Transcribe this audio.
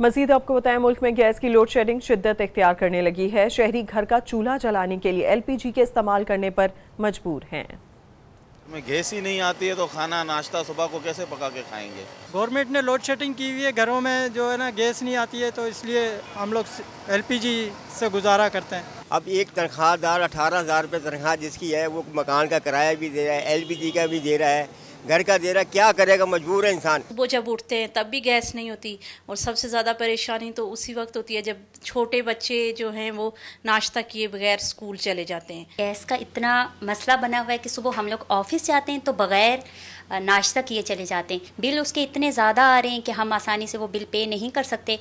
मजीद आपको बताएं मुल्क में गैस की लोड शेडिंग शिद्दत इख्तियार करने लगी है शहरी घर का चूल्हा जलाने के लिए एलपीजी के इस्तेमाल करने पर मजबूर हैं में गैस ही नहीं आती है तो खाना नाश्ता सुबह को कैसे पका के खाएंगे गवर्नमेंट ने लोड शेडिंग की हुई है घरों में जो है ना गैस नहीं आती है तो इसलिए हम लोग जी से गुजारा करते हैं अब एक तनख्वाहदार अठारह हज़ार रुपये तनख्वाह जिसकी है वो मकान का किराया भी दे रहा है जी का भी दे रहा है घर का दे रहा क्या करेगा मजबूर है इंसान वो जब उठते हैं तब भी गैस नहीं होती और सबसे ज़्यादा परेशानी तो उसी वक्त होती है जब छोटे बच्चे जो हैं वो नाश्ता किए बगैर स्कूल चले जाते हैं गैस का इतना मसला बना हुआ है कि सुबह हम लोग ऑफिस जाते हैं तो बगैर नाश्ता किए चले जाते हैं बिल उसके इतने ज़्यादा आ रहे हैं कि हम आसानी से वो बिल पे नहीं कर सकते